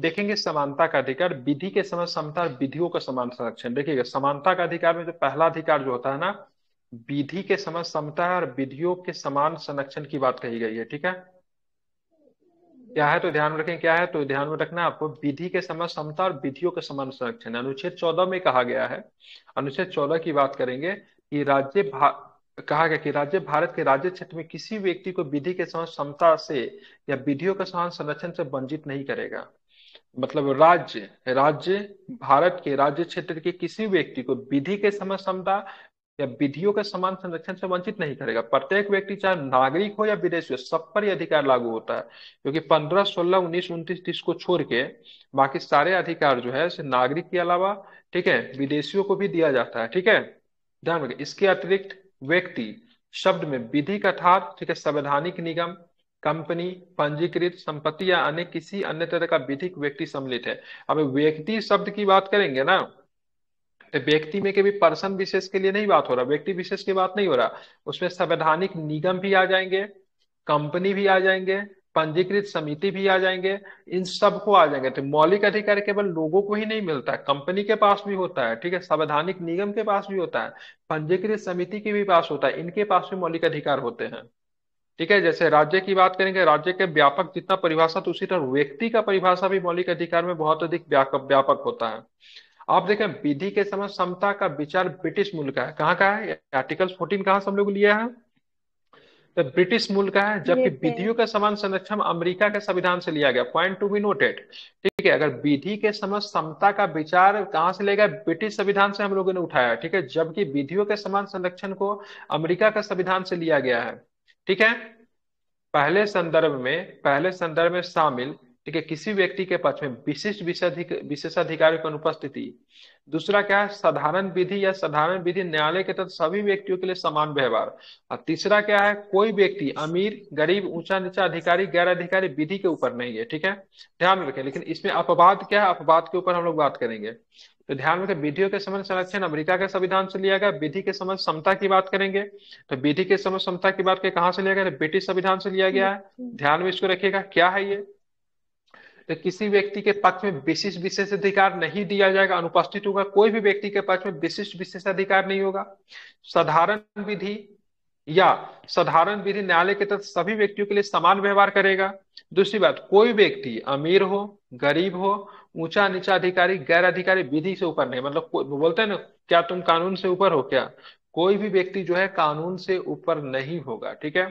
देखेंगे समानता का अधिकार विधि के समय समता विधियों का समान संरक्षण देखिएगा समानता का अधिकार में जो पहला अधिकार जो होता है ना विधि के समय समता और विधियों के समान संरक्षण की बात कही गई है ठीक है क्या है तो ध्यान में रखें क्या है तो ध्यान में रखना आपको विधि के समय समता और विधियों के समान संरक्षण अनुच्छेद चौदह में कहा गया है अनुच्छेद चौदह की बात करेंगे कि राज्य कहा गया कि राज्य भारत के राज्य क्षेत्र में किसी व्यक्ति को विधि के समय समता से या विधियों के समान संरक्षण से वंचित नहीं करेगा मतलब राज्य राज्य भारत के राज्य क्षेत्र के किसी व्यक्ति को विधि के समय समता या विधियों के समान संरक्षण से वंचित नहीं करेगा प्रत्येक व्यक्ति चाहे नागरिक हो या विदेशी हो सब पर यह अधिकार लागू होता है क्योंकि पंद्रह सोलह उन्नीस उन्तीस तीस को छोड़ के बाकी सारे अधिकार जो है नागरिक के अलावा ठीक है विदेशियों को भी दिया जाता है ठीक है ध्यान रखें इसके अतिरिक्त व्यक्ति शब्द में विधि का ठीक है संवैधानिक निगम कंपनी पंजीकृत संपत्ति या अन्य किसी अन्य तरह का विधिक व्यक्ति सम्मिलित है अब व्यक्ति शब्द की बात करेंगे ना तो व्यक्ति में कभी पर्सन विशेष के लिए नहीं बात हो रहा व्यक्ति विशेष की बात नहीं हो रहा उसमें संवैधानिक निगम भी आ जाएंगे कंपनी भी आ जाएंगे पंजीकृत समिति भी आ जाएंगे इन सबको आ जाएंगे तो मौलिक अधिकार केवल लोगों को ही नहीं मिलता है कंपनी के पास भी होता है ठीक है संवैधानिक निगम के पास भी होता है पंजीकृत समिति के भी पास होता है इनके पास भी मौलिक अधिकार होते हैं ठीक है जैसे राज्य की बात करेंगे राज्य के व्यापक जितना परिभाषा तो उसी तरह व्यक्ति का परिभाषा भी मौलिक अधिकार में बहुत अधिक व्यापक होता है आप देखें विधि के समय समता का विचार ब्रिटिश मूल का है कहाँ का है आर्टिकल फोर्टीन कहाँ से हम लोग लिया है तो ब्रिटिश मूल का है जबकि विधियों का समान संरक्षण अमेरिका के संविधान से लिया गया पॉइंट टू बी नोटेड ठीक है अगर विधि के समय समता का विचार कहाँ से लेगा ब्रिटिश संविधान से हम लोगों ने उठाया ठीक है जबकि विधियों के समान संरक्षण को अमेरिका का संविधान से लिया गया है ठीक है पहले संदर्भ में पहले संदर्भ में शामिल ठीक है किसी व्यक्ति के पक्ष में विशिष्ट विशेषाधिकारी की अनुपस्थिति दूसरा क्या है साधारण विधि या साधारण विधि न्यायालय के तहत सभी व्यक्तियों के लिए समान व्यवहार और तीसरा क्या है कोई व्यक्ति अमीर गरीब ऊंचा नीचा अधिकारी गैर अधिकारी विधि के ऊपर नहीं है ठीक है ध्यान रखें लेकिन इसमें अपवाद क्या है अपवाद के ऊपर हम लोग बात करेंगे तो ध्यान रखें विधियों के समय संरक्षण अमेरिका के संविधान से लिया गया विधि के समय समता की बात करेंगे तो विधि के समय समता की बात कहाँ से लिया गया तो ब्रिटिश संविधान से लिया गया है ध्यान में इसको रखिएगा क्या है ये तो किसी व्यक्ति के पक्ष में विशिष्ट विशेष अधिकार नहीं दिया जाएगा अनुपस्थित होगा कोई भी व्यक्ति के पक्ष में विशिष्ट विशेष अधिकार नहीं होगा साधारण विधि या साधारण विधि न्यायालय के तहत सभी व्यक्तियों के लिए समान व्यवहार करेगा दूसरी बात कोई व्यक्ति अमीर हो गरीब हो ऊंचा नीचा अधिकारी गैर अधिकारी विधि से ऊपर नहीं मतलब बोलते हैं ना क्या तुम कानून से ऊपर हो क्या कोई भी व्यक्ति जो है कानून से ऊपर नहीं होगा ठीक है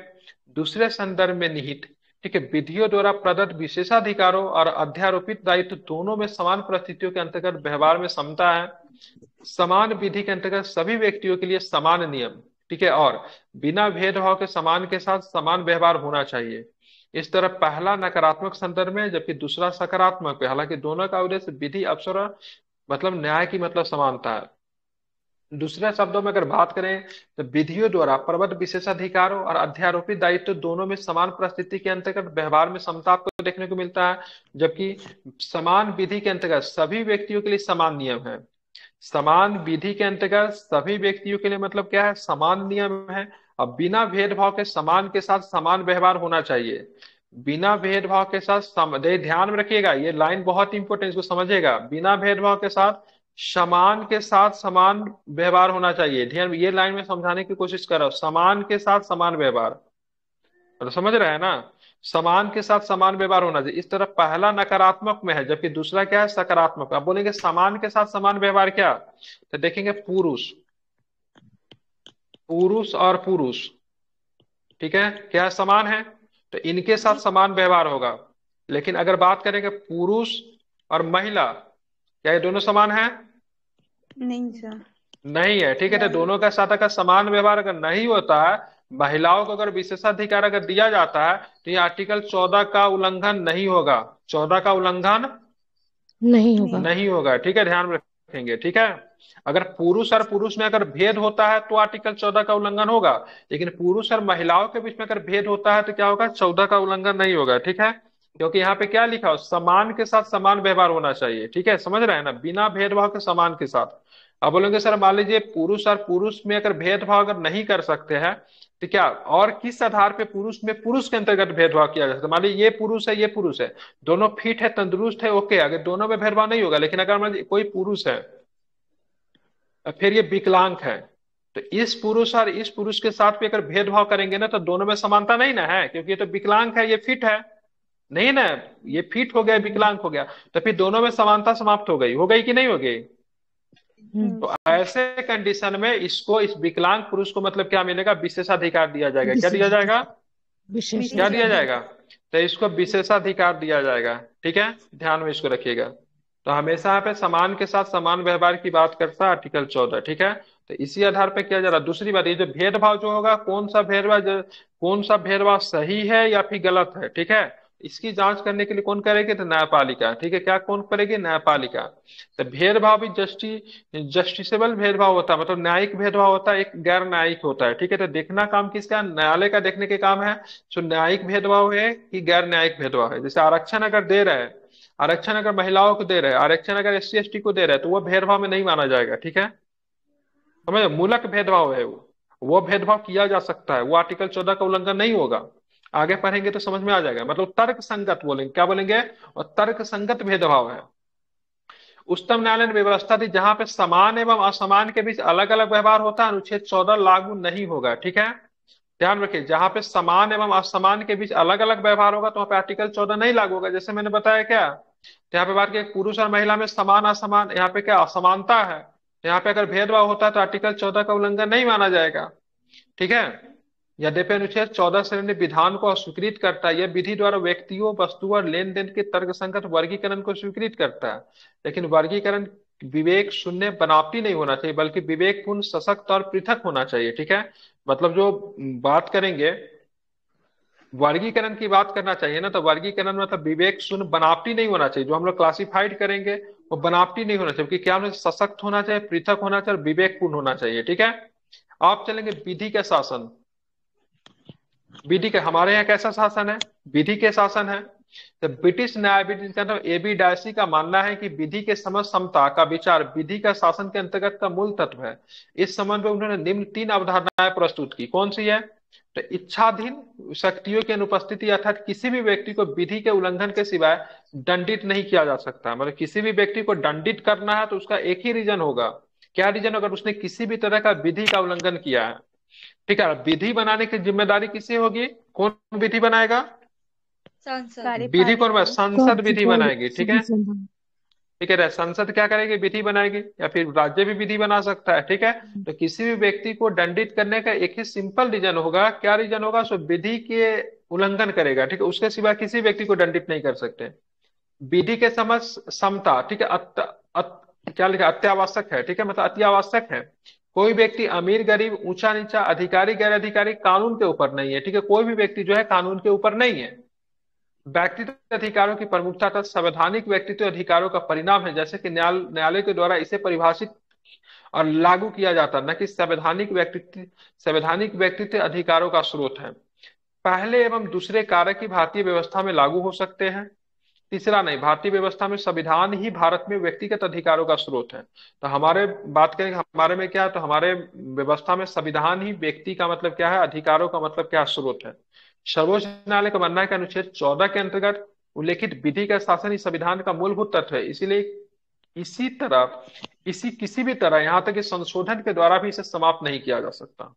दूसरे संदर्भ में निहित ठीक है विधियों द्वारा प्रदत्त विशेषाधिकारों और अध्यारोपित दायित्व दोनों में समान परिस्थितियों के अंतर्गत व्यवहार में समता है समान विधि के अंतर्गत सभी व्यक्तियों के लिए समान नियम ठीक है और बिना भेदभाव के समान के साथ समान व्यवहार होना चाहिए इस तरह पहला नकारात्मक संदर्भ में जबकि दूसरा सकारात्मक है हालांकि दोनों का उद्देश्य विधि अवसर मतलब न्याय की मतलब समानता है दूसरे शब्दों में अगर बात करें तो विधियों द्वारा पर्वत विशेषाधिकारों और अध्यारोपित दायित्व तो दोनों में समान परिस्थिति के अंतर्गत व्यवहार में समता आपको देखने को मिलता है जबकि समान विधि के अंतर्गत सभी व्यक्तियों के लिए समान नियम है समान विधि के अंतर्गत सभी व्यक्तियों के लिए मतलब क्या है समान नियम है अब बिना भेदभाव के समान के साथ समान व्यवहार होना चाहिए बिना भेदभाव के साथ सम... ध्यान में रखिएगा ये लाइन बहुत इंपॉर्टेंट इसको समझेगा बिना भेदभाव के साथ समान के साथ समान व्यवहार होना चाहिए ध्यान ये लाइन में समझाने की कोशिश कर रहा हूं समान के साथ समान व्यवहार तो समझ रहे हैं ना समान के साथ समान व्यवहार होना चाहिए इस तरह पहला नकारात्मक में है जबकि दूसरा क्या है सकारात्मक आप बोलेंगे समान के साथ समान व्यवहार क्या तो देखेंगे पुरुष पुरुष और पुरुष ठीक है क्या समान है तो इनके साथ समान व्यवहार होगा लेकिन अगर बात करेंगे पुरुष और महिला क्या ये दोनों समान है नहीं सर नहीं है ठीक है तो दोनों का साथ अगर समान व्यवहार अगर नहीं होता है महिलाओं को अगर विशेषाधिकार अगर दिया जाता है तो ये आर्टिकल चौदह का उल्लंघन नहीं होगा चौदह का उल्लंघन नहीं होगा नहीं होगा ठीक है ध्यान रखेंगे ठीक है अगर पुरुष और पुरुष में अगर भेद होता है तो आर्टिकल चौदह का उल्लंघन होगा लेकिन पुरुष और महिलाओं के बीच में अगर भेद होता है तो क्या होगा चौदह का उल्लंघन नहीं होगा ठीक है क्योंकि यहाँ पे क्या लिखा हो समान के साथ समान व्यवहार होना चाहिए ठीक है समझ रहे हैं ना बिना भेदभाव के समान के साथ अब बोलेंगे सर मान लीजिए पुरुष और पुरुष में अगर भेदभाव अगर नहीं कर सकते हैं तो क्या और किस आधार पे पुरुष में पुरुष के अंतर्गत भेदभाव किया जा सकता है मान लीजिए ये पुरुष है ये पुरुष है दोनों फिट है तंदुरुस्त है ओके अगर दोनों में भेदभाव नहीं होगा लेकिन अगर मान लीजिए कोई पुरुष है फिर ये विकलांग है तो इस पुरुष और इस पुरुष के साथ भी अगर भेदभाव करेंगे ना तो दोनों में समानता नहीं ना है क्योंकि ये तो विकलांग है ये फिट है नहीं ना ये फिट हो गया विकलांग हो गया तो फिर दोनों में समानता समाप्त हो गई हो गई कि नहीं हो गई हम्म। तो ऐसे कंडीशन में इसको इस विकलांग पुरुष को मतलब क्या मिलेगा विशेषाधिकार दिया जाएगा क्या दिया जाएगा क्या दिया जाएगा तो इसको विशेषाधिकार दिया जाएगा ठीक है ध्यान में इसको रखिएगा तो हमेशा यहाँ पे समान के साथ समान व्यवहार की बात करता है आर्टिकल चौदह ठीक है तो इसी आधार पर किया जा रहा है दूसरी बात ये जो भेदभाव जो होगा कौन सा भेदभाव कौन सा भेदभाव सही है या फिर गलत है ठीक है इसकी जांच करने के लिए कौन करेगी तो न्यायपालिका ठीक है क्या कौन करेगी न्यायपालिका तो भेदभाव भी जस्टि जस्टिसेबल भेदभाव होता है मतलब न्यायिक भेदभाव होता है एक गैर न्यायिक होता है ठीक है तो देखना काम किसका न्यायालय का देखने के काम है जो न्यायिक भेदभाव है कि गैर न्यायिक भेदभाव है जैसे आरक्षण अगर दे रहे हैं आरक्षण अगर महिलाओं को दे रहे हैं आरक्षण अगर एस सी को दे रहे हैं तो वह भेदभाव में नहीं माना जाएगा ठीक है समझ मूलक भेदभाव है वो वो भेदभाव किया जा सकता है वो आर्टिकल चौदह का उल्लंघन नहीं होगा आगे पढ़ेंगे तो समझ में आ जाएगा मतलब तर्क संगत बोलेंगे क्या बोलेंगे और तर्क संगत भेदभाव है उच्चतम न्यायालय ने व्यवस्था दी जहां पे समान एवं असमान के बीच अलग अलग व्यवहार होता है अनुच्छेद चौदह लागू नहीं होगा ठीक है ध्यान रखिए जहां पे समान एवं असमान के बीच अलग अलग व्यवहार होगा तो वहां पे आर्टिकल चौदह नहीं लागू होगा जैसे मैंने बताया क्या तो यहाँ पे बात की पुरुष और महिला में समान असमान यहाँ पे क्या असमानता है यहाँ पे अगर भेदभाव होता है तो आर्टिकल चौदह का उल्लंघन नहीं माना जाएगा ठीक है यद्यपि अनुच्छेद चौदह श्रेणी विधान को अस्वीकृत करता है यह विधि द्वारा व्यक्तियों वस्तुओं और लेन देन के तर्क संगत वर्गीकरण को स्वीकृत करता है लेकिन वर्गीकरण विवेक शून्य बनावटी नहीं होना चाहिए बल्कि विवेकपूर्ण सशक्त और पृथक होना चाहिए ठीक है मतलब जो बात करेंगे वर्गीकरण की बात करना चाहिए ना तो वर्गीकरण मतलब विवेक सुन बनावटी नहीं होना चाहिए जो हम लोग क्लासिफाइड करेंगे वो बनावटी नहीं होना चाहिए क्या होना सशक्त होना चाहिए पृथक होना चाहिए विवेकपूर्ण होना चाहिए ठीक है आप चलेंगे विधि का शासन विधि के हमारे यहाँ कैसा शासन है विधि के शासन है तो ब्रिटिश न्यायाधीश ए बी डायसी का मानना है कि विधि के समझ समता का विचार विधि का शासन के अंतर्गत का मूल तत्व है इस संबंध में उन्होंने निम्न तीन अवधारणाएं प्रस्तुत की कौन सी है तो इच्छाधीन शक्तियों की अनुपस्थिति अर्थात किसी भी व्यक्ति को विधि के उल्लंघन के सिवाय दंडित नहीं किया जा सकता मतलब किसी भी व्यक्ति को दंडित करना है तो उसका एक ही रीजन होगा क्या रीजन अगर उसने किसी भी तरह का विधि का उल्लंघन किया है ठीक है विधि बनाने की जिम्मेदारी किसी होगी कौन विधि बनाएगा संसद विधि कौन संसद विधि बनाएगी ठीक है ठीक है तो संसद क्या करेगी विधि बनाएगी या फिर राज्य भी विधि बना सकता है ठीक है तो किसी भी व्यक्ति को दंडित करने का एक ही सिंपल रीजन होगा क्या रीजन होगा सो विधि के उल्लंघन करेगा ठीक है उसके सिवा किसी व्यक्ति को दंडित नहीं कर सकते विधि के समझ समता ठीक है क्या लिखा अत्यावश्यक है ठीक है मतलब अत्यावश्यक है कोई व्यक्ति अमीर गरीब ऊंचा नीचा अधिकारी गैर अधिकारी कानून के ऊपर नहीं है ठीक है कोई भी व्यक्ति जो है कानून के ऊपर नहीं है व्यक्तित्व अधिकारों की प्रमुखता का संवैधानिक व्यक्तित्व अधिकारों का परिणाम है जैसे कि न्याय न्यायालय के द्वारा इसे परिभाषित और लागू किया जाता न कि संवैधानिक व्यक्तित्व संवैधानिक व्यक्तित्व अधिकारों का स्रोत है पहले एवं दूसरे कारक ही भारतीय व्यवस्था में लागू हो सकते हैं तीसरा नहीं भारतीय व्यवस्था में संविधान ही भारत में व्यक्तिगत अधिकारों का स्रोत है तो हमारे बात करें हमारे में क्या है तो हमारे व्यवस्था में संविधान ही व्यक्ति का मतलब क्या है अधिकारों का मतलब क्या स्रोत है सर्वोच्च न्यायालय का मानना है कि अनुच्छेद चौदह के अंतर्गत उल्लेखित विधि का शासन ही संविधान का मूलभूत तत्व है इसीलिए इसी तरह इसी किसी भी तरह यहाँ तक कि संशोधन के द्वारा भी इसे समाप्त नहीं किया जा सकता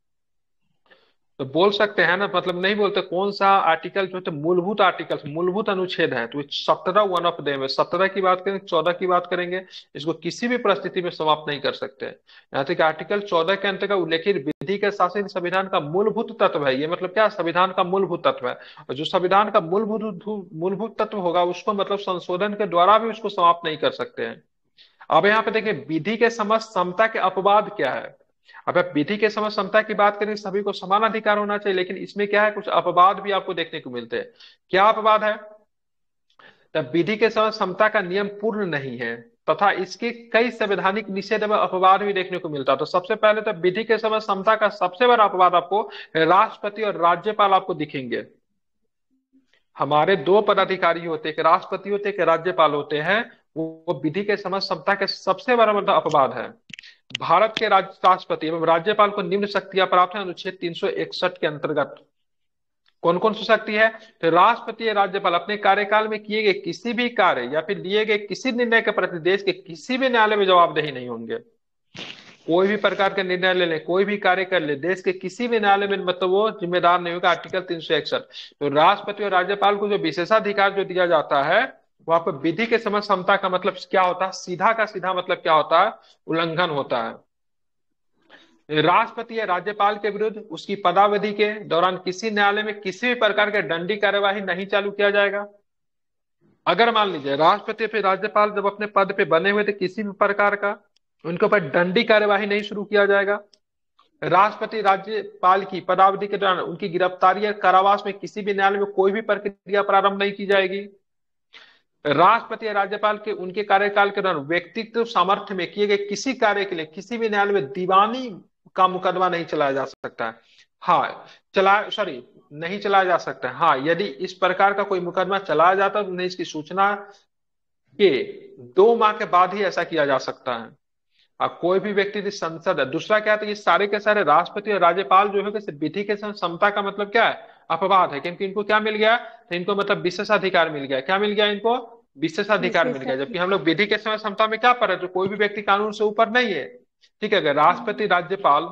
तो बोल सकते हैं ना मतलब नहीं बोलते कौन सा आर्टिकल जो है तो मूलभूत आर्टिकल मूलभूत अनुच्छेद है तो सत्रह वन ऑफ देम है सत्रह की बात करेंगे चौदह की बात करेंगे इसको किसी भी परिस्थिति में समाप्त नहीं कर सकते यहाँ तक आर्टिकल चौदह के अंतर्गत उल्लेखित विधि के शासन संविधान का मूलभूत तत्व है ये मतलब क्या संविधान का मूलभूत तत्व है और जो संविधान का मूलभूत मूलभूत तत्व होगा उसको मतलब संशोधन के द्वारा भी उसको समाप्त नहीं कर सकते हैं अब यहाँ पे देखिए विधि के समस्त समता के अपवाद क्या है अब आप विधि के समय समता की बात करें सभी को समान अधिकार होना चाहिए लेकिन इसमें क्या है कुछ अपवाद भी आपको देखने को मिलते हैं क्या अपवाद है तब विधि के समय समता का नियम पूर्ण नहीं है तथा इसके कई संवैधानिक निषेध में अपवाद भी देखने को मिलता है तो सबसे पहले तो विधि के समय समता का सबसे बड़ा अपवाद आपको राष्ट्रपति और राज्यपाल आपको दिखेंगे हमारे दो पदाधिकारी होते हैं राष्ट्रपति होते हैं राज्यपाल होते हैं वो विधि के समय समता के सबसे बड़ा मतलब अपवाद है भारत के राष्ट्रपति एवं राज्यपाल को निम्न शक्तियां प्राप्त है अनुच्छेद तीन के अंतर्गत कौन कौन सी शक्ति है तो राष्ट्रपति या राज्यपाल अपने कार्यकाल में किए गए किसी भी कार्य या फिर लिए गए किसी निर्णय के प्रति देश के किसी भी न्यायालय में जवाबदेही नहीं होंगे कोई भी प्रकार का निर्णय ले ले कोई भी कार्य कर ले देश के किसी भी न्यायालय में मतलब वो जिम्मेदार नहीं होगा आर्टिकल तीन तो राष्ट्रपति और राज्यपाल को जो विशेषाधिकार जो दिया जाता है वो आपको विधि के समय समता का मतलब क्या होता है सीधा का सीधा मतलब क्या होता है उल्लंघन होता है राष्ट्रपति या राज्यपाल के विरुद्ध उसकी पदावधि के दौरान किसी न्यायालय में किसी भी प्रकार के दंडी कार्यवाही नहीं चालू किया जाएगा अगर मान लीजिए राष्ट्रपति फिर राज्यपाल जब अपने पद पे बने हुए थे किसी भी प्रकार का उनके ऊपर दंडी कार्यवाही नहीं शुरू किया जाएगा राष्ट्रपति राज्यपाल की पदावधि के दौरान उनकी गिरफ्तारी या कारावास में किसी भी न्यायालय में कोई भी प्रक्रिया प्रारंभ नहीं की जाएगी राष्ट्रपति या राज्यपाल के उनके कार्यकाल के दौरान व्यक्तित्व सामर्थ्य में किए गए किसी कार्य के लिए किसी भी न्यायालय में दीवानी का मुकदमा नहीं चलाया जा सकता है हाँ चला सॉरी नहीं चलाया जा सकता है हाँ यदि इस प्रकार का कोई मुकदमा चलाया जाता है तो उन्हें इसकी सूचना के दो माह के बाद ही ऐसा किया जा सकता है अब हाँ, कोई भी व्यक्ति संसद है दूसरा क्या है तो ये सारे के सारे राष्ट्रपति और राज्यपाल जो है विधि के समता का मतलब क्या है अपवाद है क्योंकि इनको क्या मिल गया तो इनको मतलब विशेषाधिकार मिल गया क्या मिल गया इनको विशेषाधिकार मिल गया जबकि हम लोग विधि के समय क्षमता में क्या पढ़े जो तो कोई भी व्यक्ति कानून से ऊपर नहीं है ठीक है अगर राष्ट्रपति राज्यपाल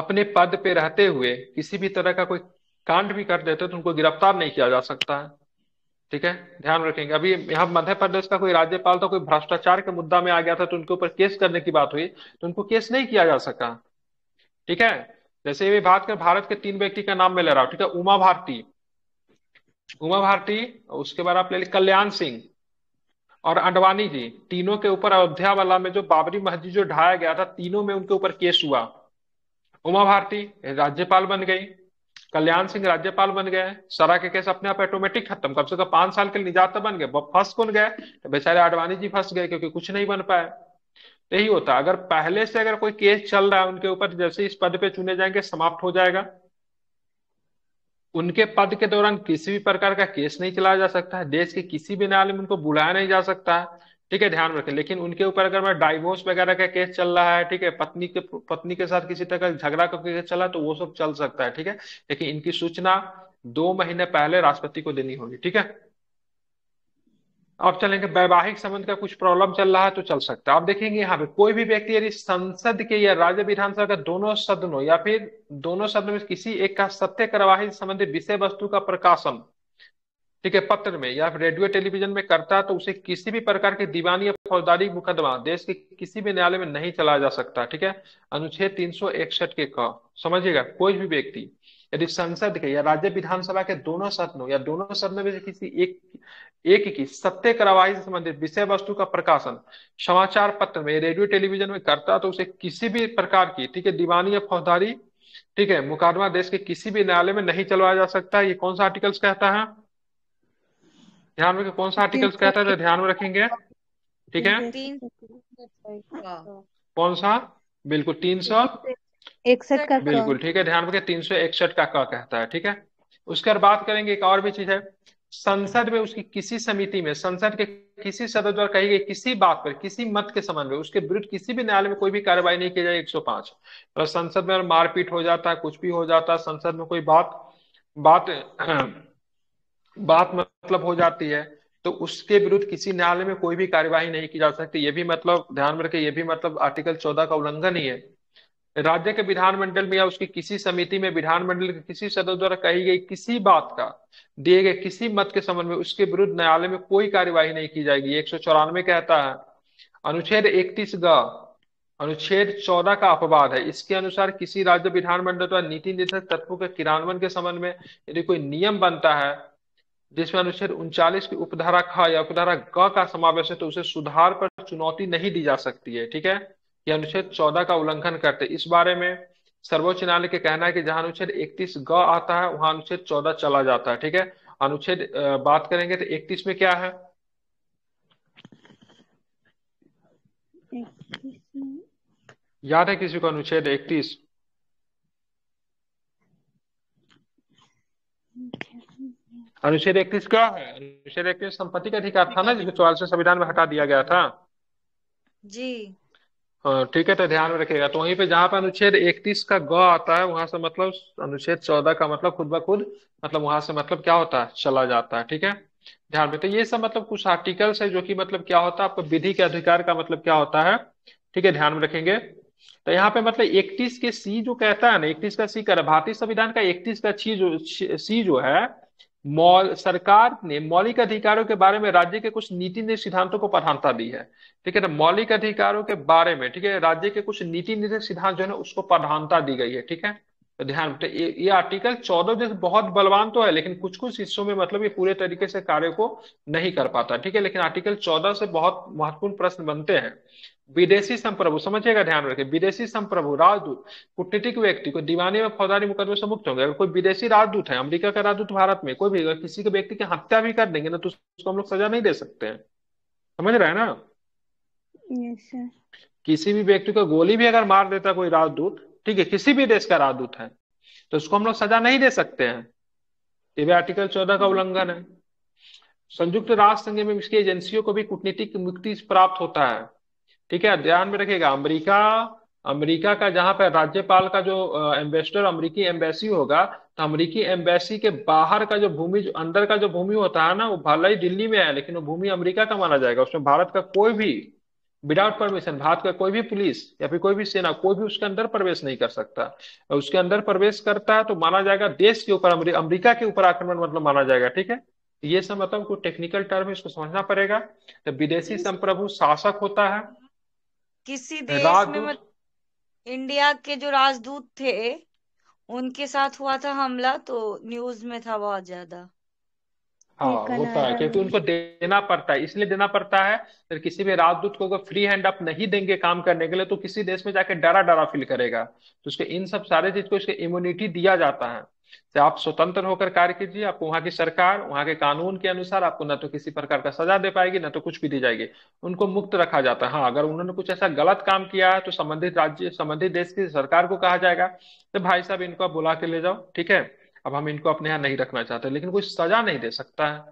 अपने पद पे रहते हुए किसी भी तरह का कोई कांड भी कर देते तो उनको गिरफ्तार नहीं किया जा सकता है ठीक है ध्यान रखेंगे अभी यहाँ मध्य प्रदेश का कोई राज्यपाल था तो कोई भ्रष्टाचार के मुद्दा में आ गया था तो उनके ऊपर केस करने की बात हुई तो उनको केस नहीं किया जा सका ठीक है जैसे ये भारत के भारत के तीन व्यक्ति का नाम मैं ले रहा हूँ ठीक है उमा भारती उमा भारती उसके बाद आप ले कल्याण सिंह और अडवाणी जी तीनों के ऊपर अयोध्या वाला में जो बाबरी मस्जिद जो ढाया गया था तीनों में उनके ऊपर केस हुआ उमा भारती राज्यपाल बन गई कल्याण सिंह राज्यपाल बन गए सरा के केस अपने आप ऑटोमेटिक खत्म कम से कम पांच साल के निजात तो बन गए फंस कौन गए तो बेचारे आडवाणी जी फंस गए क्योंकि कुछ नहीं बन पाए यही होता अगर पहले से अगर कोई केस चल रहा है उनके ऊपर जैसे इस पद पे चुने जाएंगे समाप्त हो जाएगा उनके पद के दौरान किसी भी प्रकार का केस नहीं चलाया जा सकता है देश के किसी भी न्यायालय में उनको बुलाया नहीं जा सकता है ठीक है ध्यान रखें लेकिन उनके ऊपर अगर मैं डाइवोर्स वगैरह का केस चल रहा है ठीक है पत्नी के पत्नी के साथ किसी तरह का झगड़ा का केस चला तो वो सब चल सकता है ठीक है लेकिन इनकी सूचना दो महीने पहले राष्ट्रपति को देनी होगी ठीक है अब चलेंगे वैवाहिक संबंध का कुछ प्रॉब्लम चल रहा है तो चल सकता है आप देखेंगे यहाँ पे कोई भी व्यक्ति यदि संसद के या राज्य विधानसभा का दोनों सदनों या फिर दोनों सदनों में किसी एक का सत्य कार्यवाही संबंधित विषय वस्तु का प्रकाशन ठीक है पत्र में या फिर रेडियो टेलीविजन में करता है तो उसे किसी भी प्रकार के दीवानी या फौजदारी मुकदमा देश के किसी भी न्यायालय में नहीं चलाया जा सकता ठीक है अनुच्छेद तीन के क समझिएगा कोई भी व्यक्ति यदि संसद के या राज्य विधानसभा के दोनों सदनों या दोनों सदनों में किसी एक एक की सत्य कार्रवाई से संबंधित विषय वस्तु का प्रकाशन समाचार पत्र में रेडियो टेलीविजन में करता तो उसे किसी भी प्रकार की ठीक है दीवानी या फौजदारी ठीक है मुकदमा देश के किसी भी न्यायालय में नहीं चलवाया जा सकता ये कौन सा आर्टिकल्स कहता है ध्यान में कौन सा आर्टिकल्स कहता है ध्यान में रखेंगे ठीक है कौन सा बिल्कुल तीन सौ इकसठ का बिल्कुल ठीक है ध्यान रखें तीन सौ इकसठ का क कहता है ठीक है उसके बाद करेंगे एक और भी चीज है संसद में उसकी किसी समिति में संसद के किसी सदस्य द्वारा कही गई किसी बात पर किसी मत के संबंध में उसके विरुद्ध किसी भी न्यायालय में कोई भी कार्रवाई नहीं की जाए 105 तो संसद में मारपीट हो जाता है कुछ भी हो जाता है संसद में कोई बात बात बात मतलब हो जाती है तो उसके विरुद्ध किसी न्यायालय में कोई भी कार्यवाही नहीं की जा सकती ये भी मतलब ध्यान में रखे ये भी मतलब आर्टिकल चौदह का उल्लंघन ही है राज्य के विधानमंडल में या उसकी किसी समिति में विधानमंडल के किसी सदस्य द्वारा कही गई किसी बात का दिए गए किसी मत के संबंध में उसके विरुद्ध न्यायालय में कोई कार्यवाही नहीं की जाएगी एक सौ चौरानवे कहता है अनुच्छेद इकतीस ग अनुच्छेद चौदह का अपवाद है इसके अनुसार किसी राज्य विधानमंडल द्वारा नीति निर्देशक तत्वों के क्रियान्वयन के संबंध में यदि कोई नियम बनता है जिसमें अनुच्छेद उनचालीस की उपधारा ख या उपधारा ग का समावेश है तो उसे सुधार पर चुनौती नहीं दी जा सकती है ठीक है या अनुच्छेद चौदह का उल्लंघन करते इस बारे में सर्वोच्च न्यायालय के कहना है कि जहां अनुच्छेद इकतीस ग आता है वहां अनुच्छेद चौदह चला जाता है ठीक है अनुच्छेद बात करेंगे तो इकतीस में क्या है याद है किसी को अनुच्छेद इकतीस अनुच्छेद इकतीस क्या है अनुच्छेद इकतीस संपत्ति का अधिकार था ना जिसे चौरासी संविधान में हटा दिया गया था जी हाँ ठीक है तो ध्यान में रखिएगा तो वहीं पे जहां पर अनुच्छेद 31 का ग आता है वहां से मतलब अनुच्छेद 14 का मतलब खुद ब खुद मतलब वहां से मतलब क्या होता है चला जाता है ठीक है ध्यान में तो ये सब मतलब कुछ आर्टिकल्स है जो कि मतलब क्या होता है आपको विधि के अधिकार का मतलब क्या होता है ठीक है ध्यान में रखेंगे तो यहाँ पे मतलब इकतीस के सी जो कहता है ना इकतीस का सी कर भारतीय संविधान का इकतीस का छी जो सी जो है मौल सरकार ने मौलिक अधिकारों के बारे में राज्य के कुछ नीति निर्देश सिद्धांतों को प्रधानता दी है ठीक है ना तो मौलिक अधिकारों के बारे में ठीक है राज्य के कुछ नीति निर्देश सिद्धांत जो है ना उसको प्रधानता दी गई है ठीक है तो ध्यान ये, ये आर्टिकल चौदह जैसे बहुत बलवान तो है लेकिन कुछ कुछ हिस्सों में मतलब ये पूरे तरीके से कार्य को नहीं कर पाता ठीक है लेकिन आर्टिकल चौदह से बहुत महत्वपूर्ण प्रश्न बनते हैं विदेशी संप्रभु समझिएगा ध्यान रखें विदेशी संप्रभु राजदूत कूटनीतिक व्यक्ति को दीवाने में फौजदारी मुकदमे से मुक्त होंगे अगर कोई विदेशी राजदूत है अमेरिका का राजदूत भारत में कोई भी अगर किसी के व्यक्ति की हत्या भी कर देंगे ना तो उसको हम लोग सजा नहीं दे सकते हैं समझ रहे हैं ना yes, किसी भी व्यक्ति को गोली भी अगर मार देता कोई राजदूत ठीक है किसी भी देश का राजदूत है तो उसको हम लोग सजा नहीं दे सकते हैं ये भी आर्टिकल चौदह का उल्लंघन है संयुक्त राष्ट्र संघ में इसकी एजेंसियों को भी कूटनीतिक मुक्ति प्राप्त होता है ठीक है ध्यान में रखिएगा अमेरिका अमेरिका का जहां पर राज्यपाल का जो एम्बेसडर अमेरिकी एम्बेसी होगा तो अमेरिकी एम्बेसी के बाहर का जो भूमि जो अंदर का जो भूमि होता है ना वो भले ही दिल्ली में है लेकिन वो भूमि अमेरिका का माना जाएगा उसमें भारत का कोई भी विदाउट परमिशन भारत का कोई भी पुलिस या फिर कोई भी सेना कोई भी उसके अंदर प्रवेश नहीं कर सकता उसके अंदर प्रवेश करता है तो माना जाएगा देश के ऊपर अमरीका के ऊपर आक्रमण मतलब माना जाएगा ठीक है तो ये सब मतलब टेक्निकल टर्म है इसको समझना पड़ेगा तो विदेशी संप्रभु शासक होता है किसी देश में मतलब इंडिया के जो राजदूत थे उनके साथ हुआ था हमला तो न्यूज में था बहुत ज्यादा हाँ वो तो है क्योंकि उनको देना पड़ता है इसलिए देना पड़ता है अगर किसी भी राजदूत को अगर फ्री हैंड अप नहीं देंगे काम करने के लिए तो किसी देश में जाके डरा डरा फील करेगा तो उसके इन सब सारे चीज को इसके इम्यूनिटी दिया जाता है से आप स्वतंत्र होकर कार्य कीजिए आपको वहां की सरकार वहां के कानून के अनुसार आपको न तो किसी प्रकार का सजा दे पाएगी न तो कुछ भी दी जाएगी उनको मुक्त रखा जाता है हाँ अगर उन्होंने कुछ ऐसा गलत काम किया है तो संबंधित राज्य संबंधित देश की सरकार को कहा जाएगा तो भाई साहब इनको आप बुला के ले जाओ ठीक है अब हम इनको अपने यहाँ नहीं रखना चाहते लेकिन कोई सजा नहीं दे सकता है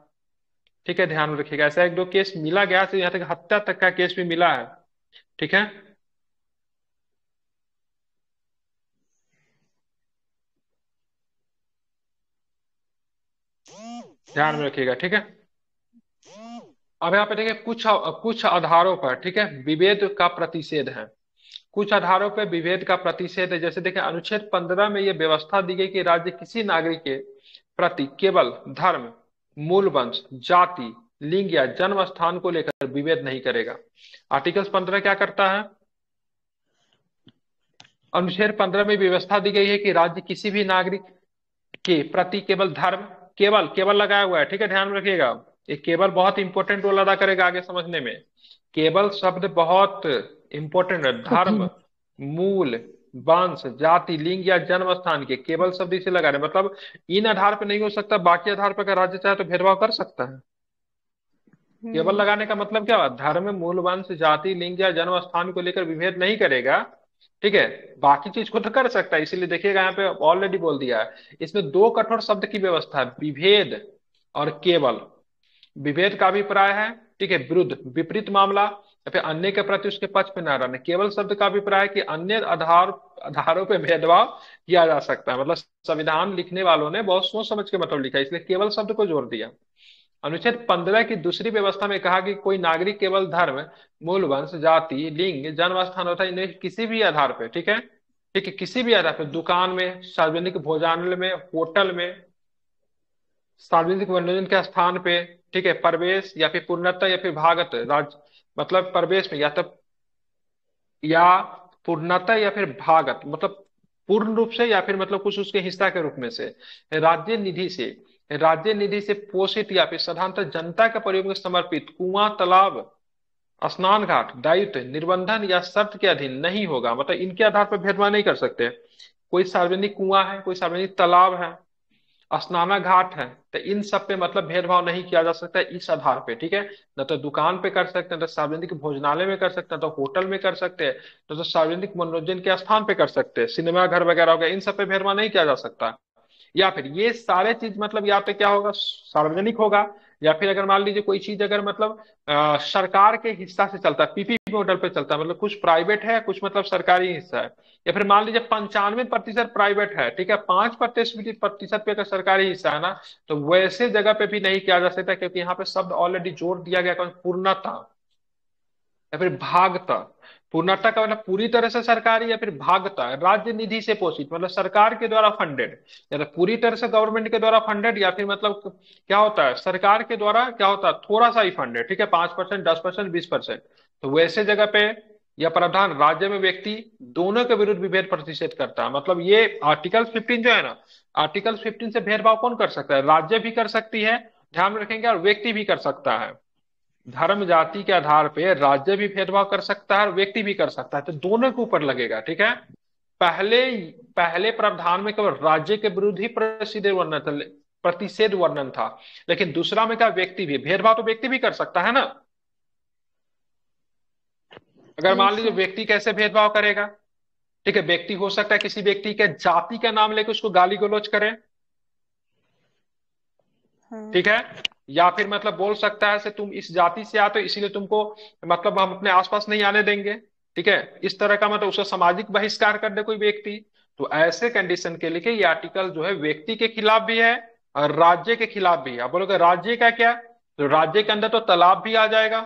ठीक है ध्यान में रखिएगा ऐसा एक दो केस मिला गया तो यहाँ तक हत्या तक का केस भी मिला है ठीक है ध्यान में रखिएगा ठीक है अब यहाँ पे देखिए कुछ कुछ आधारों पर ठीक है विभेद का प्रतिषेध है कुछ आधारों पर विभेद का प्रतिषेध है जैसे देखें अनुच्छेद पंद्रह में यह व्यवस्था दी गई कि राज्य किसी नागरिक के प्रति केवल धर्म मूल वंश जाति लिंग या जन्म स्थान को लेकर विभेद नहीं करेगा आर्टिकल पंद्रह क्या करता है अनुच्छेद पंद्रह में व्यवस्था दी गई है कि राज्य किसी भी नागरिक के प्रति केवल धर्म केबल केबल लगाया हुआ है ठीक है ध्यान रखिएगा ये केबल बहुत इंपॉर्टेंट रोल अदा करेगा आगे समझने में केबल शब्द बहुत इंपॉर्टेंट है धर्म मूल वंश जाति लिंग या जन्म स्थान के केवल शब्द इसे लगा रहे मतलब इन आधार पर नहीं हो सकता बाकी आधार पर अगर राज्य चाहे तो भेदभाव कर सकता है हम्म। केवल लगाने का मतलब क्या धर्म मूल वंश जाति लिंग या जन्म स्थान को लेकर विभेद नहीं करेगा ठीक है बाकी चीज को तो कर सकता है इसीलिए देखिएगा यहाँ पे ऑलरेडी बोल दिया है इसमें दो कठोर शब्द की व्यवस्था है विभेद और केवल विभेद का अभिप्राय है ठीक है विरुद्ध विपरीत मामला या फिर अन्य के प्रति उसके पक्ष में नारायण केवल शब्द का अभिप्राय है कि अन्य आधार आधारों पर भेदभाव किया जा सकता है मतलब संविधान लिखने वालों ने बहुत सोच समझ के मतलब लिखा इसलिए केवल शब्द को जोर दिया अनुच्छेद पंद्रह की दूसरी व्यवस्था में कहा कि कोई नागरिक केवल धर्म मूल वंश जाति लिंग जन्म स्थान होता है किसी भी आधार पर ठीक है ठीक है किसी भी आधार पर दुकान में सार्वजनिक भोजनालय में होटल में सार्वजनिक मनोरंजन के स्थान पे ठीक है प्रवेश या फिर पूर्णता या फिर भागत राज मतलब प्रवेश में या तो या पूर्णता या फिर भागत मतलब पूर्ण रूप से या फिर मतलब कुछ उसके हिस्सा के रूप में से राज्य निधि से राज्य निधि से पोषित या फिर साधारणतः जनता के प्रयोग में समर्पित कुआं तालाब स्नान घाट दायित्व निर्बंधन या शर्त के अधीन नहीं होगा मतलब इनके आधार पर भेदभाव नहीं कर सकते कोई सार्वजनिक कुआं है कोई सार्वजनिक तालाब है स्नाना घाट है तो इन सब पे मतलब भेदभाव नहीं किया जा सकता इस आधार पे ठीक है न तो दुकान पे कर सकते हैं न तो सार्वजनिक भोजनालय में कर सकते हैं न तो होटल में कर सकते हैं न तो सार्वजनिक मनोरंजन के स्थान पे कर सकते हैं सिनेमा घर वगैरह हो गया इन सब पे भेदभाव नहीं किया जा सकता या फिर ये सारे चीज मतलब यहाँ पे क्या होगा सार्वजनिक होगा या फिर अगर मान लीजिए कोई चीज अगर मतलब आ, सरकार के हिस्सा से चलता है पीपीपी मॉडल पे चलता है मतलब कुछ प्राइवेट है कुछ मतलब सरकारी हिस्सा है या फिर मान लीजिए पंचानवे प्रतिशत प्राइवेट है ठीक है पांच प्रतिशत प्रतिशत पे अगर सरकारी हिस्सा है ना तो वैसे जगह पे भी नहीं किया जा सकता क्योंकि यहाँ पे शब्द ऑलरेडी जोर दिया गया पूर्णता या फिर भागता पूर्णता का मतलब पूरी तरह से सरकारी या फिर भागता राज्य निधि से पोषित मतलब सरकार के द्वारा फंडेड या तो पूरी तरह से गवर्नमेंट के द्वारा फंडेड या फिर मतलब क्या होता है सरकार के द्वारा क्या होता है थोड़ा सा ही फंडेड ठीक है पांच परसेंट दस परसेंट बीस परसेंट तो वैसे जगह पे यह प्रावधान राज्य में व्यक्ति दोनों के विरुद्ध विभेद प्रतिषेध करता है मतलब ये आर्टिकल फिफ्टीन जो है ना आर्टिकल फिफ्टीन से भेदभाव कौन कर सकता है राज्य भी कर सकती है ध्यान में रखेंगे और व्यक्ति भी कर सकता है धर्म जाति के आधार पे राज्य भी भेदभाव कर सकता है और व्यक्ति भी कर सकता है तो दोनों के ऊपर लगेगा ठीक है पहले पहले प्रावधान में केवल राज्य के विरुद्ध ही प्रसिद्ध वर्णन था प्रतिषेध वर्णन था लेकिन दूसरा में क्या व्यक्ति भी भेदभाव तो व्यक्ति भी कर सकता है ना अगर मान लीजिए अच्छा। व्यक्ति कैसे भेदभाव करेगा ठीक है व्यक्ति हो सकता है किसी व्यक्ति के जाति का नाम लेके उसको गाली गलोच करे हाँ। ठीक है या फिर मतलब बोल सकता है से तुम इस जाति से आते हो इसीलिए तुमको मतलब हम अपने आसपास नहीं आने देंगे ठीक है इस तरह का मतलब उसका सामाजिक बहिष्कार कर दे कोई व्यक्ति तो ऐसे कंडीशन के लिए ये आर्टिकल जो है व्यक्ति के खिलाफ भी है और राज्य के खिलाफ भी है बोलोगे राज्य का क्या तो राज्य के अंदर तो तालाब भी आ जाएगा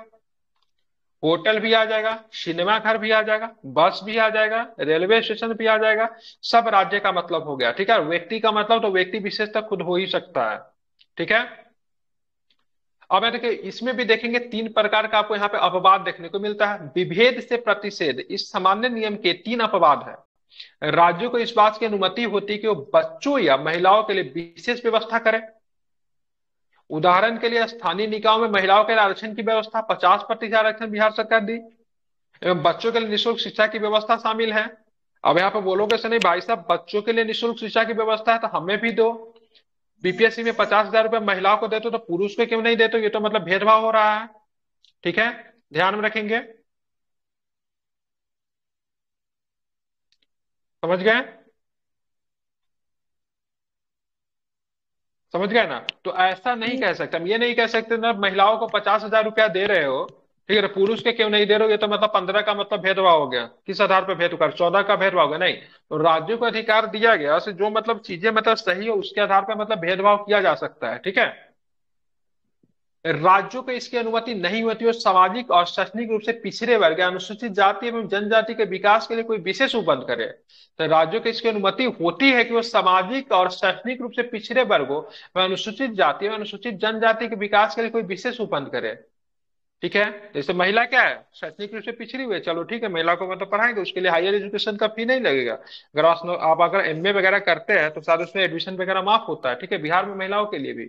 होटल भी आ जाएगा सिनेमा घर भी आ जाएगा बस भी आ जाएगा रेलवे स्टेशन भी आ जाएगा सब राज्य का मतलब हो गया ठीक है व्यक्ति का मतलब तो व्यक्ति विशेष तक खुद हो ही सकता है ठीक है अब देखिए इसमें भी देखेंगे तीन प्रकार का आपको यहाँ पे अपवाद देखने को मिलता है विभेद से प्रतिषेध इस सामान्य नियम के तीन अपवाद है राज्यों को इस बात की अनुमति होती कि वो बच्चों या महिलाओं के लिए विशेष व्यवस्था करें उदाहरण के लिए स्थानीय निकायों में महिलाओं के लिए आरक्षण की व्यवस्था पचास प्रतिशत आरक्षण बिहार सरकार दी एवं बच्चों के लिए निःशुल्क शिक्षा की व्यवस्था शामिल है अब यहाँ पे बोलोगे से नहीं भाई साहब बच्चों के लिए निःशुल्क शिक्षा की व्यवस्था है तो हमें भी दो बीपीएससी में पचास हजार रुपए महिलाओं को देते हो तो पुरुष को क्यों नहीं देते ये तो मतलब भेदभाव हो रहा है ठीक है ध्यान में रखेंगे समझ गए समझ गए ना तो ऐसा नहीं कह सकते हम ये नहीं कह सकते ना महिलाओं को पचास हजार रुपया दे रहे हो ठीक है तो पुरुष के क्यों नहीं दे रहे हो ये तो मतलब पंद्रह का मतलब भेदभाव हो गया किस आधार पर भेद कर चौदह का भेदभाव हो गया नहीं तो राज्यों को अधिकार दिया गया से जो मतलब चीजें मतलब सही हो उसके आधार पर मतलब भेदभाव किया जा सकता है ठीक है राज्यों को इसकी अनुमति नहीं होती और सामाजिक और शैक्षणिक रूप से पिछड़े वर्ग अनुसूचित जाति एवं जनजाति के विकास के लिए कोई विशेष उपबंध करे तो राज्यों को इसकी अनुमति होती है कि वो सामाजिक और शैक्षणिक रूप से पिछड़े वर्गों व अनुसूचित जाति एवं अनुसूचित जनजाति के विकास के लिए कोई विशेष उपबंध करे ठीक है जैसे महिला क्या है शैक्षणिक रूप से पिछड़ी हुई है चलो ठीक है महिला को मतलब पढ़ाएंगे उसके लिए हायर एजुकेशन का फी नहीं लगेगा अगर आप अगर एम वगैरह करते हैं तो शायद उसमें एडमिशन वगैरह माफ होता है ठीक है बिहार में महिलाओं के लिए भी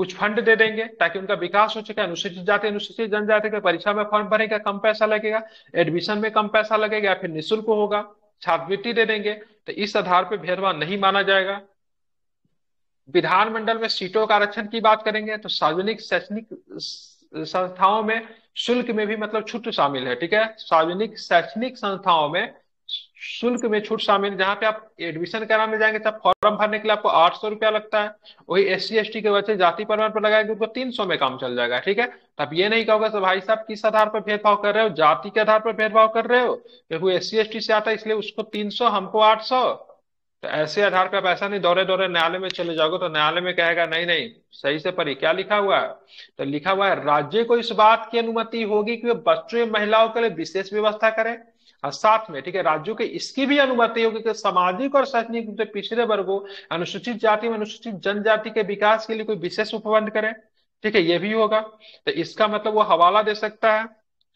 कुछ फंड दे देंगे ताकि उनका विकास हो सके अनुसूचित जाति अनुसूचित जनजाति का परीक्षा में फॉर्म भरेगा कम पैसा लगेगा एडमिशन में कम पैसा लगेगा फिर निःशुल्क होगा छात्रवृत्ति दे देंगे तो इस आधार पर भेदभाव नहीं माना जाएगा विधानमंडल में सीटों का आरक्षण की बात करेंगे तो सार्वजनिक शैक्षणिक संस्थाओं में शुल्क में भी मतलब छूट शामिल है ठीक है सार्वजनिक शैक्षणिक संस्थाओं में शुल्क में छूट शामिल जहां पे आप एडमिशन कराने जाएंगे तब फॉर्म भरने के लिए आपको आठ सौ रुपया लगता है वही एस सी एस टी के बच्चे जाति प्रमाण पर लगाएंगे उनको तीन सौ में काम चल जाएगा ठीक है तब ये नहीं कहोगे तो भाई साहब किस आधार पर भेदभाव कर रहे हो जाति के आधार पर भेदभाव कर रहे हो क्योंकि एस सी एस टी से आता है इसलिए उसको तीन सौ हमको आठ सौ तो ऐसे आधार पे आप ऐसा नहीं दौरे दौरे न्यायालय में चले जाओगे तो न्यायालय में कहेगा नहीं नहीं सही से पढ़ी क्या लिखा हुआ है तो लिखा हुआ है राज्य को इस बात की अनुमति होगी कि वे बच्चों या महिलाओं के लिए विशेष व्यवस्था करें और हाँ, साथ में ठीक है राज्यों के इसकी भी अनुमति होगी कि सामाजिक और शैक्षणिक रूप से पिछड़े वर्गो अनुसूचित जाति में अनुसूचित जनजाति के विकास के लिए कोई विशेष उपबंध करें ठीक है ये भी होगा तो इसका मतलब वो हवाला दे सकता है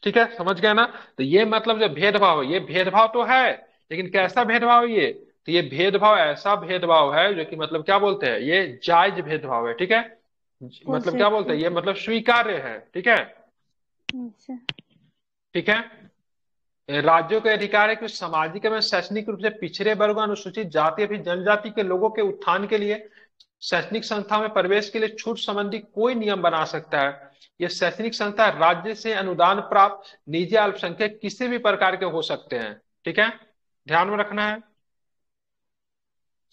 ठीक है समझ गया ना तो ये मतलब जो भेदभाव है ये भेदभाव तो है लेकिन कैसा भेदभाव ये तो ये भेदभाव ऐसा भेदभाव है जो कि मतलब क्या बोलते हैं ये जायज भेदभाव है ठीक है मतलब क्या बोलते हैं ये मतलब स्वीकार्य है ठीक है अच्छा। ठीक है राज्यों के अधिकार है कि सामाजिक एवं शैक्षणिक रूप से पिछड़े वर्ग अनुसूचित जाति या फिर जनजाति के लोगों के उत्थान के लिए शैक्षणिक संस्था में प्रवेश के लिए छूट संबंधी कोई नियम बना सकता है यह शैक्षणिक संस्था राज्य से अनुदान प्राप्त निजी अल्पसंख्यक किसी भी प्रकार के हो सकते हैं ठीक है ध्यान में रखना है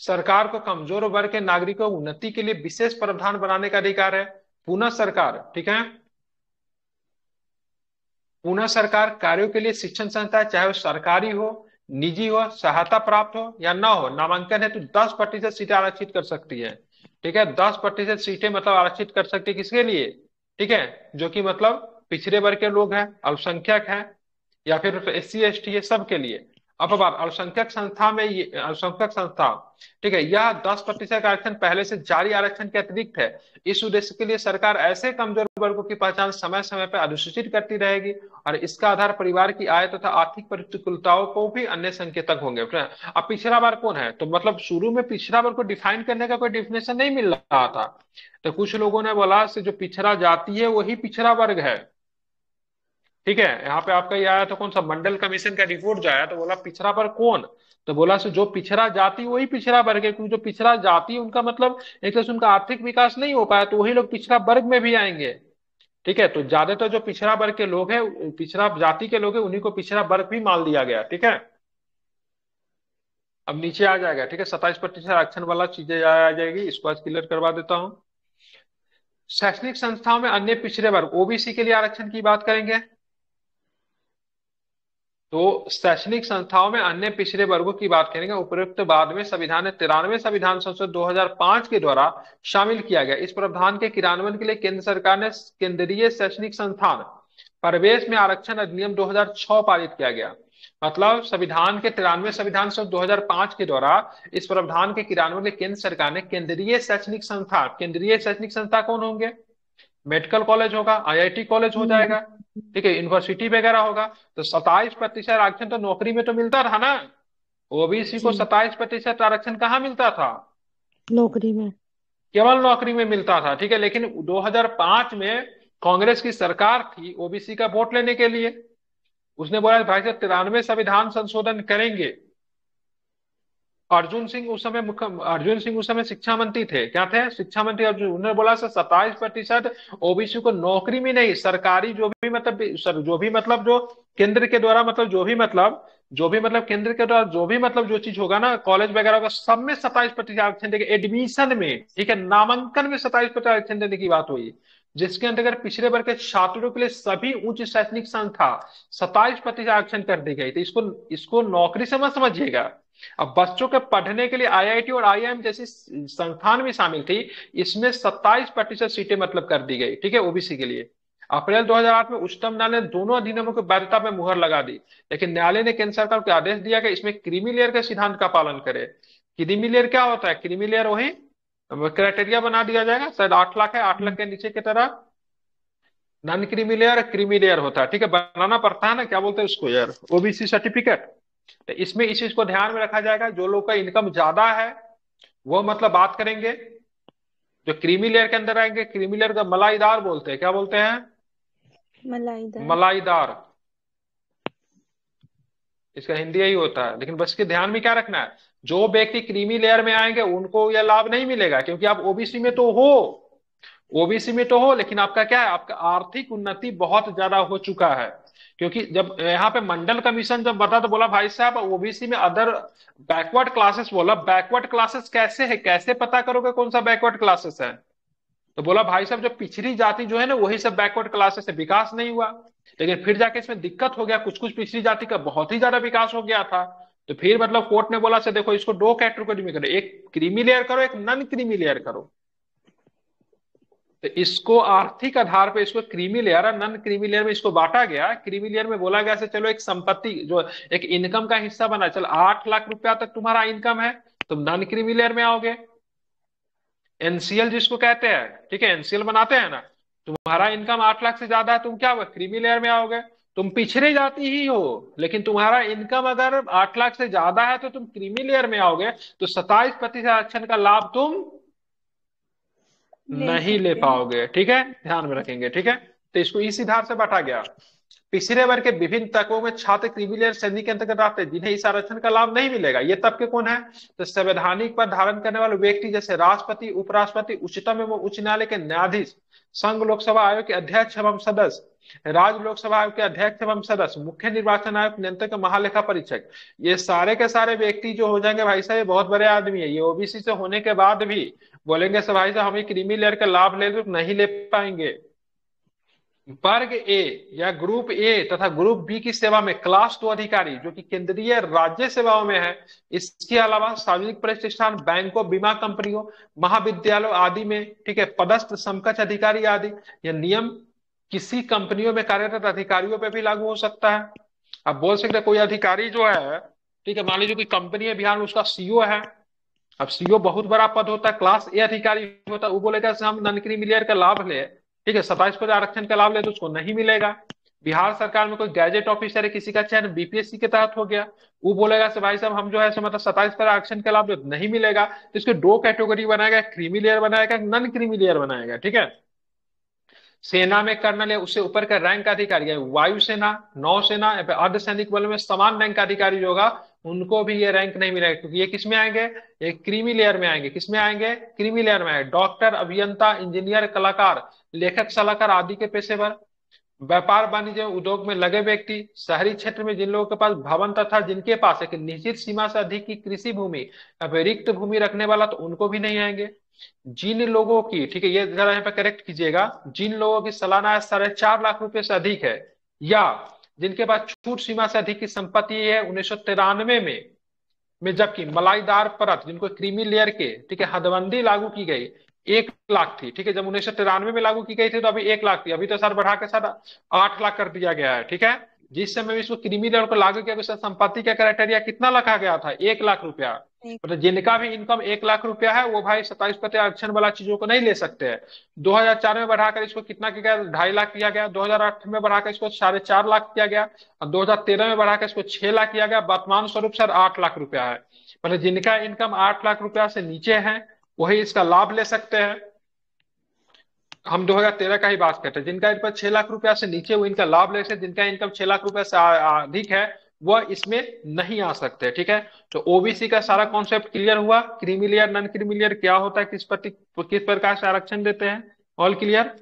सरकार को कमजोर वर्ग के नागरिकों की उन्नति के लिए विशेष प्रावधान बनाने का अधिकार है पुनः सरकार ठीक है पुनः सरकार कार्यों के लिए शिक्षण संस्था चाहे वो सरकारी हो निजी हो सहायता प्राप्त हो या ना हो नामांकन है तो दस प्रतिशत सीटें आरक्षित कर सकती है ठीक है दस प्रतिशत सीटें मतलब आरक्षित कर सकती है किसके लिए ठीक है जो कि मतलब पिछड़े वर्ग के लोग हैं अल्पसंख्यक हैं या फिर एस सी एस टी है सबके लिए अपवाद अल्पसंख्यक संस्था में अल्पसंख्यक संस्था ठीक है यह दस प्रतिशत आरक्षण पहले से जारी आरक्षण के अतिरिक्त है इस उद्देश्य के लिए सरकार ऐसे कमजोर वर्गों की पहचान समय समय पर अनुसूचित करती रहेगी और इसका आधार परिवार की आय तथा तो आर्थिक प्रतिकूलताओं को भी अन्य संकेतक होंगे अब पिछड़ा वर्ग कौन है तो मतलब शुरू में पिछड़ा वर्ग को डिफाइन करने का कोई डिफिनेशन नहीं मिल रहा था तो कुछ लोगों ने बोला से जो पिछड़ा जाती है वही पिछड़ा वर्ग है ठीक है यहाँ पे आपका ये आया था कौन सा मंडल कमीशन का रिपोर्ट जो आया तो बोला पिछड़ा पर कौन तो बोला से जो पिछड़ा जाति वही पिछड़ा वर्ग है क्योंकि जो पिछड़ा जाति उनका मतलब एक तरह से उनका आर्थिक विकास नहीं हो पाया तो वही लोग पिछड़ा वर्ग में भी आएंगे ठीक है तो ज्यादातर जो पिछड़ा वर्ग के लोग हैं पिछड़ा जाति के लोग हैं उन्हीं को पिछड़ा वर्ग भी मान दिया गया ठीक है अब नीचे आ जाएगा ठीक है सत्ताईस प्रतिशत आरक्षण वाला चीजें आ जाएगी इसको आज क्लियर करवा देता हूँ शैक्षणिक संस्थाओं में अन्य पिछड़े वर्ग ओबीसी के लिए आरक्षण की बात करेंगे तो शैक्षणिक संस्थाओं में अन्य पिछड़े वर्गों की बात करेंगे उपयुक्त बाद में संविधान तिरानवे संविधान संसद 2005 के द्वारा शामिल किया गया इस प्रावधान के क्रियान्वयन के लिए केंद्र सरकार ने केंद्रीय शैक्षणिक संस्थान प्रवेश में आरक्षण अधिनियम 2006 पारित किया गया मतलब संविधान के तिरानवे संविधान संसद दो के द्वारा इस प्रावधान के क्रियान्वयन के केंद्र सरकार ने केंद्रीय शैक्षणिक संस्थान केंद्रीय शैक्षणिक संस्था कौन होंगे मेडिकल कॉलेज होगा आईआईटी कॉलेज हो जाएगा ठीक है यूनिवर्सिटी वगैरह होगा तो सताइस प्रतिशत आरक्षण तो नौकरी में तो मिलता था ना ओबीसी को सताइस प्रतिशत आरक्षण कहाँ मिलता था नौकरी में केवल नौकरी में मिलता था ठीक है लेकिन 2005 में कांग्रेस की सरकार थी ओबीसी का वोट लेने के लिए उसने बोला भाई साहब तिरानवे संविधान संशोधन करेंगे अर्जुन सिंह उस समय मुख्य अर्जुन सिंह उस समय शिक्षा मंत्री थे क्या थे शिक्षा मंत्री अर्जुन उन्होंने बोला सर सत्ताईस प्रतिशत ओबीसी को नौकरी में नहीं सरकारी जो भी मतलब सर जो भी मतलब जो केंद्र के द्वारा मतलब जो भी मतलब जो भी मतलब केंद्र के द्वारा जो भी मतलब जो चीज होगा ना कॉलेज वगैरह होगा सब में सत्ताईस प्रतिशत आरक्षण देंगे एडमिशन में ठीक है नामांकन में सत्ताईस प्रतिशत आरक्षण देने की बात हुई जिसके अंतर्गत पिछले वर्ग के छात्रों के लिए सभी उच्च शैक्षणिक संस्था सत्ताईस प्रतिशत आरक्षण कर दी गई थी इसको इसको नौकरी से मत समझिएगा अब बच्चों के पढ़ने के लिए आईआईटी और आईआईएम जैसी संस्थान भी शामिल थी इसमें 27 प्रतिशत सीटें मतलब कर दी गई ठीक है ओबीसी के लिए अप्रैल 2008 में उच्चतम न्यायालय ने दोनों अधिनियमों की वैधता में मुहर लगा दी लेकिन न्यायालय ने केंद्र सरकार को आदेश दिया कि इसमें क्रीमी के सिद्धांत का पालन करे क्रिमिलेयर क्या होता है क्रीमी वही क्राइटेरिया बना दिया जाएगा शायद आठ लाख है आठ लाख के नीचे की तरह नॉन क्रिमिलेयर क्रिमिलेयर होता है ठीक है बनाना पड़ता है ना क्या बोलते हैं उसको यार ओबीसी सर्टिफिकेट तो इसमें इस चीज को ध्यान में रखा जाएगा जो लोग का इनकम ज्यादा है वो मतलब बात करेंगे जो क्रीमी लेयर के अंदर आएंगे क्रीमी लेयर का मलाईदार बोलते हैं क्या बोलते हैं मलाईदार मलाईदार इसका हिंदी यही होता है लेकिन बस के ध्यान में क्या रखना है जो व्यक्ति क्रीमी लेयर में आएंगे उनको यह लाभ नहीं मिलेगा क्योंकि आप ओबीसी में तो हो ओबीसी में तो हो लेकिन आपका क्या है आपका आर्थिक उन्नति बहुत ज्यादा हो चुका है क्योंकि जब यहाँ पे मंडल कमीशन जब बता तो बोला भाई साहब ओबीसी में अदर बैकवर्ड क्लासेस बोला बैकवर्ड क्लासेस कैसे है कैसे पता करोगे कौन सा बैकवर्ड क्लासेस है तो बोला भाई साहब जो पिछड़ी जाति जो है ना वही सब बैकवर्ड क्लासेस है विकास नहीं हुआ लेकिन फिर जाके इसमें दिक्कत हो गया कुछ कुछ पिछड़ी जाति का बहुत ही ज्यादा विकास हो गया था तो फिर मतलब कोर्ट ने बोला से अच्छा, देखो इसको दो कैटेगरी में करो एक क्रीमी लेयर करो एक नन क्रीमी लेयर करो तो इसको आर्थिक आधार पे इसको क्रीमी लेयर और नन क्रीमी लेयर में इसको बांटा गया क्रीमी लेयर में बोला गया से चलो एक संपत्ति जो एक इनकम का हिस्सा बना चल आठ लाख रुपया तक तुम्हारा इनकम है तुम नन क्रीमी लेयर में आओगे एनसीएल जिसको कहते हैं ठीक है एनसीएल बनाते हैं ना तुम्हारा इनकम आठ लाख से ज्यादा है तुम क्या होगा क्रीमी लेयर में आओगे तुम पिछड़े जाती ही हो लेकिन तुम्हारा इनकम अगर आठ लाख से ज्यादा है तो तुम क्रीमी लेयर में आओगे तो सत्ताईस प्रतिशत आरक्षण का लाभ तुम नहीं ले पाओगे ठीक है ध्यान में रखेंगे ठीक है तो इसको इस आधार से बांटा गया पिछड़े वर्ग के विभिन्न तत्वों में छात्र क्रिमिलियर श्रेणी के अंतर्गत आते हैं जिन्हें इस आरक्षण का लाभ नहीं मिलेगा ये तबके कौन है तो संवैधानिक पद धारण करने वाले व्यक्ति जैसे राष्ट्रपति उपराष्ट्रपति उच्चतम एवं उच्च न्यायालय के न्यायाधीश संघ लोकसभा आयोग के अध्यक्ष एवं सदस्य राज्य लोकसभा आयोग के अध्यक्ष एवं सदस्य मुख्य निर्वाचन आयुक्त नियंत्रक महालेखा परीक्षक ये सारे के सारे व्यक्ति जो हो जाएंगे भाई साहब ये बहुत बड़े आदमी है ये ओबीसी से होने के बाद भी बोलेंगे सर भाई साहब हमें क्रीमी लेयर का लाभ ले तो नहीं ले पाएंगे वर्ग ए या ग्रुप ए तथा ग्रुप बी की सेवा में क्लास टू अधिकारी जो कि केंद्रीय राज्य सेवाओं में है इसके अलावा सार्वजनिक प्रतिष्ठान बैंकों बीमा कंपनियों महाविद्यालयों आदि में ठीक है पदस्थ समकक्ष अधिकारी आदि यह नियम किसी कंपनियों में कार्यरत अधिकारियों पर भी लागू हो सकता है अब बोल सकते कोई अधिकारी जो है ठीक है मान लीजिए कोई कंपनी है बिहार में उसका सीईओ e है अब सीईओ e बहुत बड़ा पद होता है क्लास ए अधिकारी होता है वो बोलेगा हम ननकरी मिलियर का लाभ ले ठीक है सताइस पद आरक्षण का लाभ ले तो उसको नहीं मिलेगा बिहार सरकार में कोई गैजेट ऑफिसर है किसी का चयन बीपीएससी के तहत हो गया वो बोलेगा से भाई साहब हम जो है मतलब सताइस पर आरक्षण का लाभ तो नहीं मिलेगा तो इसके दो कैटेगरी बनाएगा क्रीमी लेयर बनाएगा नन क्रीमी लेयर बनाएगा ठीक है सेना में कर्नल है उससे ऊपर का रैंक का अधिकारी है वायुसेना नौसेना अर्धसैनिक बल में समान रैंक का अधिकारी होगा उनको भी ये रैंक नहीं मिलेगा क्योंकि ये किस में आएंगे ये क्रीमी लेयर में आएंगे किसमें आएंगे क्रीमी लेयर में आएंगे डॉक्टर अभियंता इंजीनियर कलाकार लेखक सलाहकार आदि के पेशेवर व्यापार वाणिज्य उद्योग में लगे व्यक्ति शहरी क्षेत्र में जिन लोगों के पास भवन तथा जिनके पास एक निश्चित सीमा से अधिक की कृषि भूमि रिक्त भूमि रखने वाला तो उनको भी नहीं आएंगे जिन लोगों की ठीक है ये जरा यहाँ पे करेक्ट कीजिएगा जिन लोगों की सालाना साढ़े चार लाख रुपए से अधिक है या जिनके पास छूट सीमा से अधिक की संपत्ति है उन्नीस में में जबकि मलाईदार परत जिनको क्रीमी लेयर के ठीक है हदबंदी लागू की गई एक लाख थी ठीक है जब उन्नीस में लागू की गई थी तो अभी एक लाख थी अभी तो सर बढ़ा के सर आठ लाख कर दिया गया है ठीक है जिस समय इसको क्रिमिनल को लागू किया गया संपत्ति का क्राइटेरिया कितना लगा गया था एक लाख रुपया मतलब जिनका भी इनकम एक लाख रुपया है वो भाई सत्ताईस प्रति आरक्षण वाला चीजों को नहीं ले सकते हैं चार में बढ़ाकर इसको कितना किया गया ढाई लाख किया गया 2008 में बढ़ाकर इसको साढ़े चार लाख किया गया और तेरह में बढ़ाकर इसको छह लाख किया गया वर्तमान स्वरूप सर आठ लाख रुपया है मतलब जिनका इनकम आठ लाख रुपया से नीचे है वही इसका लाभ ले सकते हैं हम 2013 का ही बात करते हैं जिनका इनकम छह लाख रुपया से नीचे वो इनका लाभ ले सकते जिनका इनकम छह लाख रुपया से अधिक है वह इसमें नहीं आ सकते ठीक है तो ओबीसी का सारा कॉन्सेप्ट क्लियर हुआ क्रीमिलियर नॉन क्रीमिलियर क्या होता है किस प्रति किस प्रकार से आरक्षण देते हैं ऑल क्लियर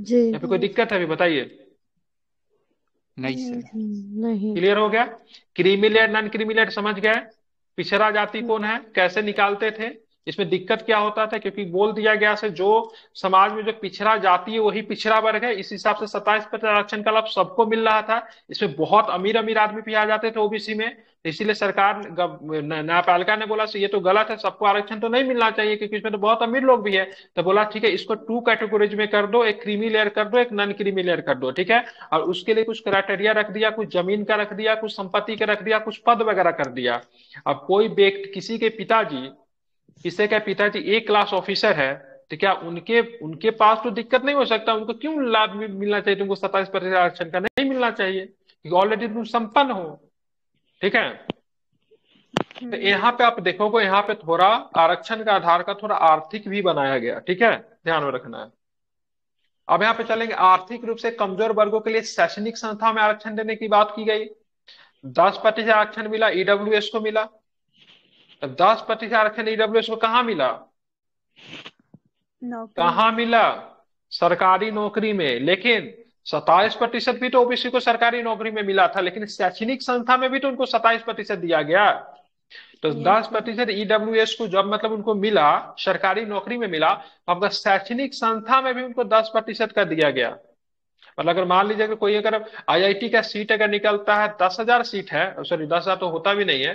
जी या कोई दिक्कत है अभी बताइए नहीं सर हम्म, नहीं क्लियर हो गया क्रीमिलियर नॉन क्रीमिलियर समझ गए पिछड़ा जाति कौन है कैसे निकालते थे इसमें दिक्कत क्या होता था क्योंकि बोल दिया गया से जो समाज में जो पिछड़ा जाति है वही पिछड़ा वर्ग है इस हिसाब से सत्ताईस प्रतिशत आरक्षण का लाभ सबको मिल रहा था इसमें बहुत अमीर अमीर आदमी भी आ जाते थे ओबीसी में इसीलिए सरकार न्यायपालिका ने बोला ये तो गलत है सबको आरक्षण तो नहीं मिलना चाहिए क्योंकि इसमें तो बहुत अमीर लोग भी है तो बोला ठीक है इसको टू कैटेगोरीज में कर दो एक क्रीमी लेयर कर दो एक नॉन क्रीमी लेयर कर दो ठीक है और उसके लिए कुछ क्राइटेरिया रख दिया कुछ जमीन का रख दिया कुछ संपत्ति का रख दिया कुछ पद वगैरह कर दिया अब कोई व्यक्ति किसी के पिताजी इससे क्या पिताजी एक क्लास ऑफिसर है तो क्या उनके उनके पास तो दिक्कत नहीं हो सकता उनको क्यों लाभ मिलना चाहिए तुमको सत्ताईस प्रतिशत आरक्षण का नहीं मिलना चाहिए क्योंकि ऑलरेडी तुम संपन्न हो ठीक है तो हम्म। यहाँ पे आप देखोगे यहाँ पे थोड़ा आरक्षण का आधार का थोड़ा आर्थिक भी बनाया गया ठीक है ध्यान में रखना है अब यहाँ पे चलेंगे आर्थिक रूप से कमजोर वर्गों के लिए शैक्षणिक संस्था में आरक्षण देने की बात की गई दस प्रतिशत आरक्षण मिला ईडब्ल्यू e को मिला दस प्रतिशत आरक्षण ईडब्ल्यूएस को कहा मिला कहा मिला सरकारी नौकरी में लेकिन सताइस प्रतिशत भी तो ओबीसी को सरकारी नौकरी में मिला था लेकिन शैक्षणिक संस्था में भी तो उनको सताइस प्रतिशत दिया गया तो दस तो प्रतिशत ईडब्ल्यूएस e को जब मतलब उनको मिला सरकारी नौकरी में मिला मतलब शैक्षणिक संस्था में भी उनको दस प्रतिशत का दिया गया मतलब अगर मान लीजिए अगर कोई अगर आईआईटी का सीट अगर निकलता है दस हजार सीट है सॉरी दस हजार तो होता भी नहीं है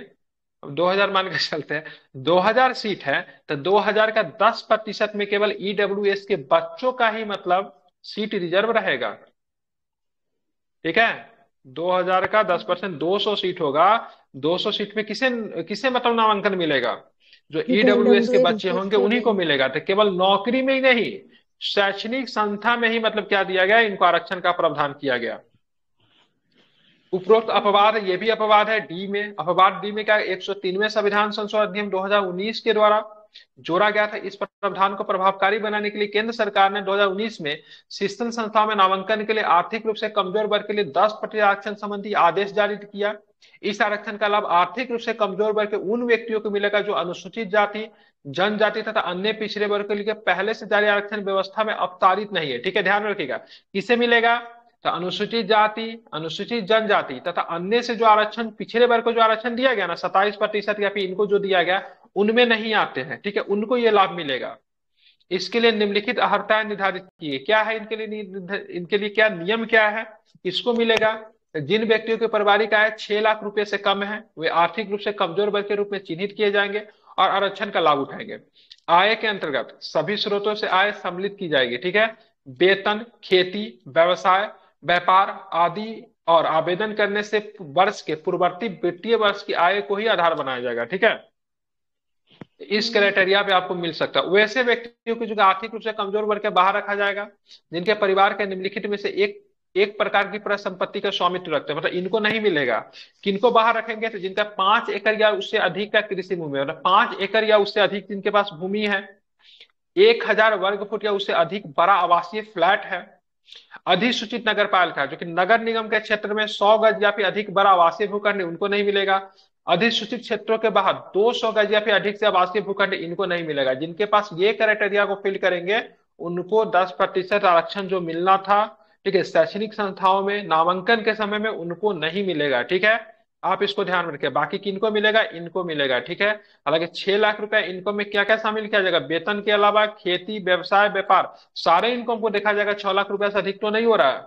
अब 2000 मान के चलते हैं 2000 सीट है तो 2000 का 10 प्रतिशत में केवल ईडब्ल्यू e के बच्चों का ही मतलब सीट रिजर्व रहेगा ठीक है 2000 का 10 परसेंट दो सीट होगा 200 सीट में किसे किसे मतलब नामांकन मिलेगा जो ईडब्ल्यू e के बच्चे होंगे उन्हीं को मिलेगा तो केवल नौकरी में ही नहीं शैक्षणिक संस्था में ही मतलब क्या दिया गया इनको आरक्षण का प्रावधान किया गया उपरोक्त अपवाद ये भी अपवाद है डी में अपवाद डी में क्या एक सौ तीनवे संविधान संशोधन अधिनियम 2019 के द्वारा जोड़ा गया था इस प्रावधान को प्रभावकारी बनाने के लिए केंद्र सरकार ने 2019 में शिक्षण संस्थाओं में नामांकन के लिए आर्थिक रूप से कमजोर वर्ग के लिए 10 प्रतिशत आरक्षण संबंधी आदेश जारी किया इस आरक्षण का लाभ आर्थिक रूप से कमजोर वर्ग के उन व्यक्तियों को मिलेगा जो अनुसूचित जाति जनजाति तथा अन्य पिछड़े वर्ग के लिए पहले से जारी आरक्षण व्यवस्था में अवतारित नहीं है ठीक है ध्यान रखिएगा किसे मिलेगा तो अनुसूचित जाति अनुसूचित जनजाति तथा अन्य से जो आरक्षण पिछले वर्ग को जो आरक्षण दिया गया ना सताइस प्रतिशत या फिर इनको जो दिया गया उनमें नहीं आते हैं ठीक है उनको ये लाभ मिलेगा इसके लिए निम्नलिखित अर्हताएं निर्धारित किए क्या है इनके लिए इनके लिए क्या नियम क्या है किसको मिलेगा जिन व्यक्तियों के पारिवारिक आय छह लाख रुपए से कम है वे आर्थिक रूप से कमजोर वर्ग के रूप में चिन्हित किए जाएंगे और आरक्षण का लाभ उठाएंगे आय के अंतर्गत सभी स्रोतों से आय सम्मिलित की जाएगी ठीक है वेतन खेती व्यवसाय व्यापार आदि और आवेदन करने से वर्ष के पूर्ववर्ती वित्तीय वर्ष की आय को ही आधार बनाया जाएगा ठीक है इस क्राइटेरिया हम्म। पे आपको मिल सकता है वैसे व्यक्तियों की जो आर्थिक रूप से कमजोर वर्ग के बाहर रखा जाएगा जिनके परिवार के निम्नलिखित में से एक एक प्रकार की संपत्ति का स्वामित्व रखते हैं मतलब इनको नहीं मिलेगा किनको बाहर रखेंगे तो जिनका पांच एकड़ या उससे अधिक का कृषि भूमि मतलब पांच एकड़ या उससे अधिक जिनके पास भूमि है एक हजार वर्ग फुट या उससे अधिक बड़ा आवासीय फ्लैट है अधिसूचित नगर पालिका जो कि नगर निगम के क्षेत्र में 100 गज या फिर अधिक बड़ा आवासीय भूखंड उनको नहीं मिलेगा अधिसूचित क्षेत्रों के बाहर 200 गज या फिर अधिक से आवासीय भूखंड इनको नहीं मिलेगा जिनके पास ये क्राइटेरिया को फिल करेंगे उनको 10 प्रतिशत आरक्षण जो मिलना था ठीक है शैक्षणिक संस्थाओं में नामांकन के समय में उनको नहीं मिलेगा ठीक है आप इसको ध्यान में रखें बाकी किनको मिलेगा इनको मिलेगा ठीक है हालांकि छह लाख रुपए इनकम में क्या क्या शामिल किया जाएगा वेतन के अलावा खेती व्यवसाय व्यापार सारे इनकम को देखा जाएगा छह लाख रुपए से अधिक तो नहीं हो रहा है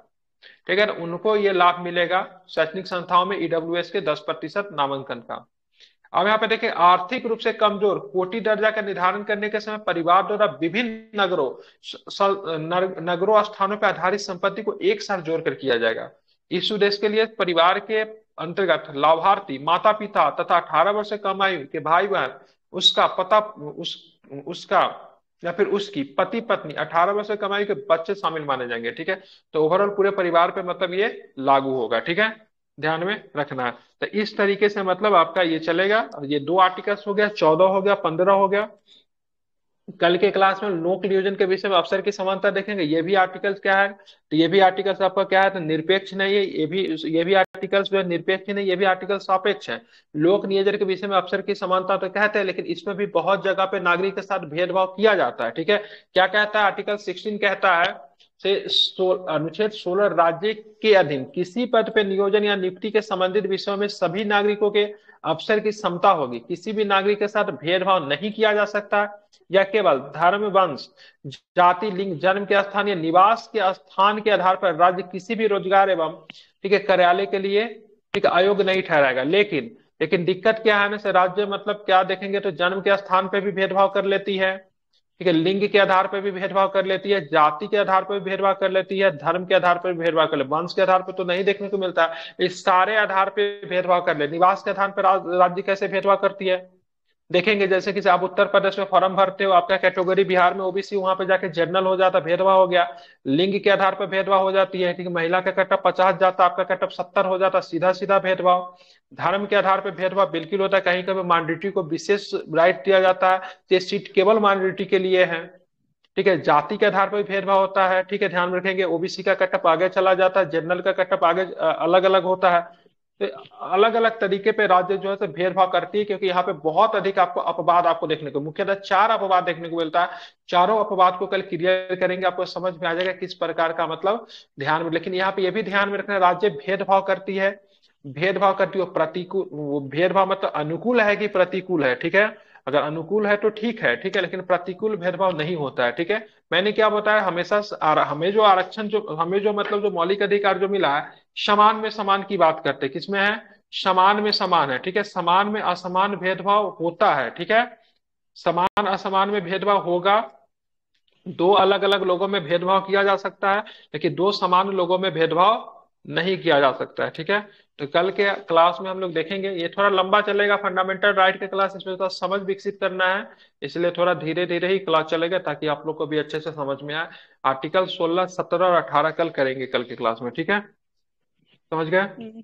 ठीक है उनको ये लाभ मिलेगा शैक्षणिक संस्थाओं में ईडब्ल्यू e के दस प्रतिशत नामांकन का अब यहाँ पे देखें आर्थिक रूप से कमजोर कोटि दर्जा का निर्धारण करने के समय परिवार द्वारा विभिन्न नगरों नगरों स्थानों पर आधारित संपत्ति को एक साथ जोड़कर किया जाएगा इस उद्देश्य के लिए परिवार के अंतर्गत लाभार्थी माता पिता तथा अठारह वर्ष कम आयु के भाई बहन उसका पता उस उसका या फिर उसकी पति पत्नी अठारह वर्ष कम आयु के बच्चे शामिल माने जाएंगे ठीक है तो ओवरऑल पूरे परिवार पे मतलब ये लागू होगा ठीक है ध्यान में रखना है तो इस तरीके से मतलब आपका ये चलेगा ये दो आर्टिकल्स हो गया चौदह हो गया पंद्रह हो गया कल के क्लास में नो क्लियोजन के विषय में अवसर की समानता देखेंगे ये भी आर्टिकल्स क्या है तो ये भी आर्टिकल्स आपका क्या है तो निरपेक्ष नहीं है ये भी ये भी आर्टिकल्स जो है निरपेक्ष नहीं ये भी आर्टिकल सापेक्ष है लोक नियोजन के विषय में अवसर की समानता तो कहते हैं लेकिन इसमें भी बहुत जगह पे नागरिक के साथ भेदभाव किया जाता है ठीक है क्या कहता है आर्टिकल सिक्सटीन कहता है से अनुच्छेद सोलह राज्य के अधीन किसी पद पर नियोजन या नियुक्ति के संबंधित विषयों में सभी नागरिकों के अवसर की समता होगी किसी भी नागरिक के साथ भेदभाव नहीं किया जा सकता या केवल धर्म वंश जाति लिंग जन्म के स्थान या निवास के स्थान के आधार पर राज्य किसी भी रोजगार एवं ठीक है कार्यालय के लिए ठीक है अयोग्य नहीं ठहराएगा लेकिन लेकिन दिक्कत क्या है ना राज्य मतलब क्या देखेंगे तो जन्म के स्थान पर भी भेदभाव कर लेती है ठीक है लिंग के आधार पर भी भेदभाव कर लेती है जाति के आधार पर भी भेदभाव कर लेती है धर्म के आधार पर भी भेदभाव कर ले वंश के आधार पर तो नहीं देखने को मिलता है इस सारे आधार पर भेदभाव कर ले निवास के आधार पर राज्य कैसे भेदभाव करती है देखेंगे जैसे कि आप उत्तर प्रदेश में फॉर्म भरते हो आपका कैटेगरी बिहार में ओबीसी वहां पे जाके जनरल हो जाता भेदभाव हो गया लिंग के आधार पर भेदभाव हो जाती है ठीक है महिला का कटअप पचास जाता आपका कटअप सत्तर हो जाता सीधा सीधा भेदभाव धर्म के आधार पर भेदभाव बिल्कुल होता है कहीं कभी माइनोरिटी को विशेष राइट दिया जाता है तो ये सीट केवल माइनोरिटी के लिए है ठीक है जाति के आधार पर भी भेदभाव होता है ठीक है ध्यान रखेंगे ओबीसी का कटअप आगे चला जाता है जनरल का कटअप आगे अलग अलग होता है तो अलग अलग तरीके पे राज्य जो है से भेदभाव करती है क्योंकि यहाँ पे बहुत अधिक आपको अपवाद आपको देखने को मुख्यतः चार अपवाद देखने को मिलता है चारों अपवाद को कल क्लियर करेंगे आपको समझ में आ जाएगा किस प्रकार का मतलब ध्यान में लेकिन यहाँ पे ये भी ध्यान में रखना राज्य भेदभाव करती है भेदभाव करती है प्रतिकूल वो भेदभाव मतलब अनुकूल है कि प्रतिकूल है ठीक है अगर अनुकूल है तो ठीक है ठीक है लेकिन प्रतिकूल भेदभाव नहीं होता है ठीक है मैंने क्या बताया हमेशा हमें जो आरक्षण जो हमें जो मतलब जो मौलिक अधिकार जो मिला है समान में समान की बात करते हैं किसमें है समान में समान है ठीक है समान में असमान भेदभाव होता है ठीक है समान असमान में भेदभाव होगा दो अलग अलग लोगों में भेदभाव किया जा सकता है लेकिन दो समान लोगों में भेदभाव नहीं किया जा सकता है ठीक है तो कल के क्लास में हम लोग देखेंगे ये थोड़ा लंबा चलेगा फंडामेंटल राइट के क्लास इसमें थोड़ा समझ विकसित करना है इसलिए थोड़ा धीरे धीरे ही क्लास चलेगा ताकि आप लोग को भी अच्छे से समझ में आए आर्टिकल सोलह सत्रह और अठारह कल करेंगे कल के क्लास में ठीक है समझ गए हम्म।